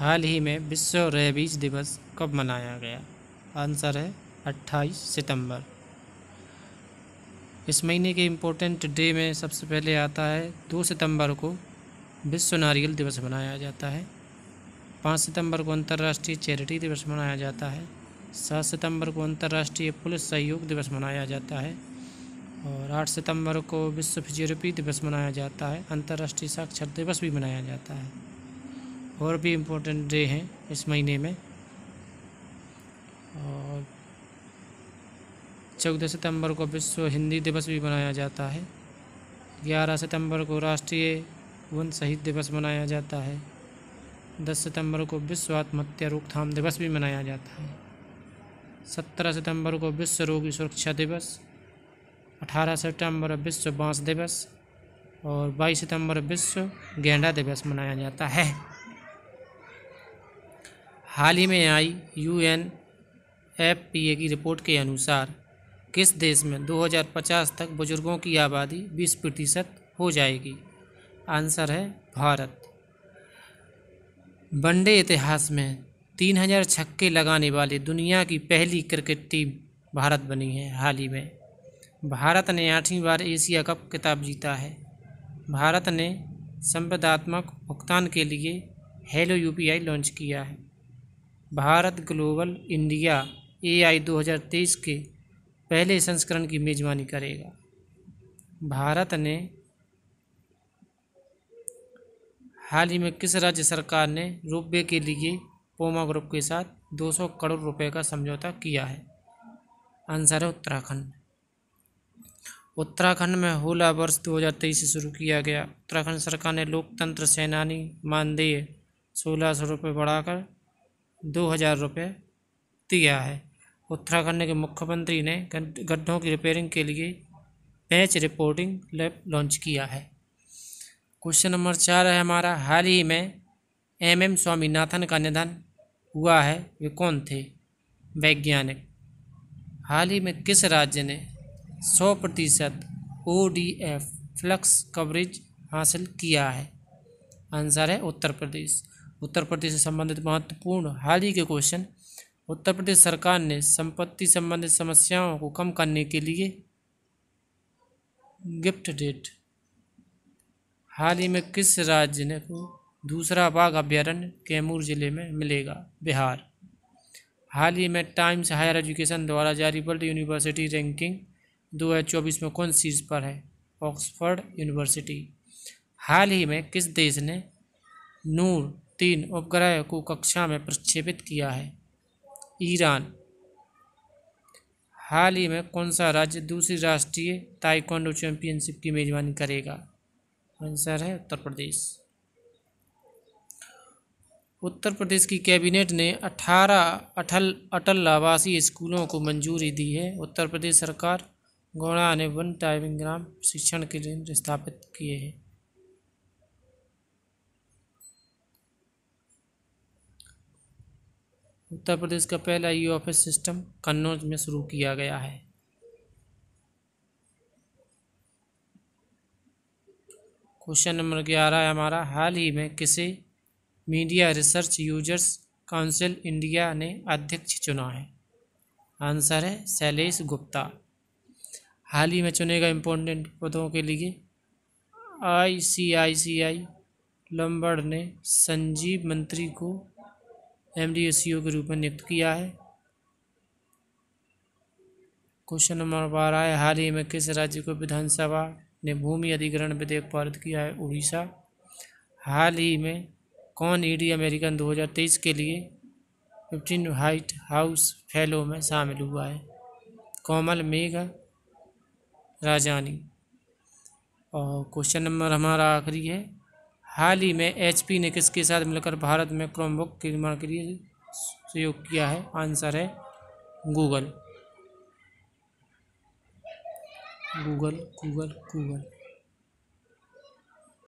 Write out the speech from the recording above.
हाल ही में विश्व रेबीज दिवस कब मनाया गया आंसर है 28 सितंबर इस महीने के इम्पोर्टेंट डे में सबसे पहले आता है दो सितंबर को विश्व नारियल दिवस मनाया जाता है पाँच सितंबर को अंतर्राष्ट्रीय चैरिटी दिवस मनाया जाता है सात सितंबर को अंतर्राष्ट्रीय पुलिस सहयोग दिवस मनाया जाता है और आठ सितंबर को विश्व फिजियोरेपी दिवस मनाया जाता है अंतर्राष्ट्रीय साक्षर दिवस भी मनाया जाता है और भी इम्पोर्टेंट डे हैं इस महीने में और चौदह सितंबर को विश्व हिंदी दिवस भी मनाया जाता है ग्यारह सितंबर को राष्ट्रीय वन शहीद दिवस मनाया जाता है दस सितंबर को विश्व आत्महत्या रोकथाम दिवस भी मनाया जाता है सत्रह सितंबर को विश्व रोगी सुरक्षा दिवस अठारह सितंबर विश्व बांस दिवस और बाईस सितंबर विश्व गेंडा दिवस मनाया जाता है हाल ही में आई U N F P A की रिपोर्ट के अनुसार किस देश में 2050 तक बुज़ुर्गों की आबादी 20 प्रतिशत हो जाएगी आंसर है भारत वनडे इतिहास में तीन हजार छक्के लगाने वाली दुनिया की पहली क्रिकेट टीम भारत बनी है हाल ही में भारत ने आठवीं बार एशिया कप खिताब जीता है भारत ने संवदात्मक भुगतान के लिए हेलो यूपीआई लॉन्च किया है भारत ग्लोबल इंडिया एआई 2023 के पहले संस्करण की मेज़बानी करेगा भारत ने हाल ही में किस राज्य सरकार ने रुपये के लिए पोमा ग्रुप के साथ 200 करोड़ रुपए का समझौता किया है आंसर है उत्तराखंड उत्तराखंड में होला वर्ष 2023 से शुरू किया गया उत्तराखंड सरकार ने लोकतंत्र सेनानी मानदेय सोलह सौ रुपये बढ़ाकर दो हज़ार रुपये दिया है उत्तराखंड के मुख्यमंत्री ने गड्ढों की रिपेयरिंग के लिए पैच रिपोर्टिंग लैब लॉन्च किया है क्वेश्चन नंबर चार है हमारा हाल ही में एम एम स्वामीनाथन का निधन हुआ है वे कौन थे वैज्ञानिक हाल ही में किस राज्य ने सौ प्रतिशत O D F plus coverage हासिल किया है आंसर है उत्तर प्रदेश उत्तर प्रदेश से संबंधित महत्वपूर्ण हाल ही के क्वेश्चन उत्तर प्रदेश सरकार ने संपत्ति संबंधित समस्याओं को कम करने के लिए गिफ्ट डेट हाल ही में किस राज्य ने को दूसरा बाघ अभ्यारण्य कैमूर जिले में मिलेगा बिहार हाल ही में टाइम्स हायर एजुकेशन द्वारा जारी वर्ल्ड यूनिवर्सिटी रैंकिंग दो हज़ार चौबीस में कौन शीर्ष पर है ऑक्सफोर्ड यूनिवर्सिटी हाल ही में किस देश ने नूर तीन उपग्रह को कक्षा में प्रक्षेपित किया है ईरान हाल ही में कौन सा राज्य दूसरी राष्ट्रीय ताइक्वांडो चैंपियनशिप की मेजबानी करेगा आंसर है उत्तर प्रदेश उत्तर प्रदेश की कैबिनेट ने 18 अटल अटल आवासीय स्कूलों को मंजूरी दी है उत्तर प्रदेश सरकार गौड़ा ने वन टाइविंग ग्राम शिक्षण केंद्र स्थापित किए हैं उत्तर प्रदेश का पहला ई ऑफिस सिस्टम कन्नौज में शुरू किया गया है क्वेश्चन नंबर ग्यारह है हमारा हाल ही में किसे media research users council India ने अध्यक्ष चुना है आंसर है शैलेश गुप्ता हाल ही में चुने गए इम्पोर्टेंट पदों के लिए आईसीआईसीआई लम्बर्ड ने संजीव मंत्री को एम डी एस के रूप में नियुक्त किया है क्वेश्चन नंबर बारह है हाल ही में किस राज्य को विधानसभा ने भूमि अधिग्रहण विधेयक पारित किया है उड़ीसा हाल ही में कौन ईडी अमेरिकन 2023 के लिए फिफ्टीन हाइट हाउस फेलो में शामिल हुआ है कोमल मेघा राजानी और क्वेश्चन नंबर हमारा आखिरी है हाल ही में एचपी ने किसके साथ मिलकर भारत में क्रोमबुक के निर्माण के लिए सहयोग किया है आंसर है गूगल गूगल गूगल गूगल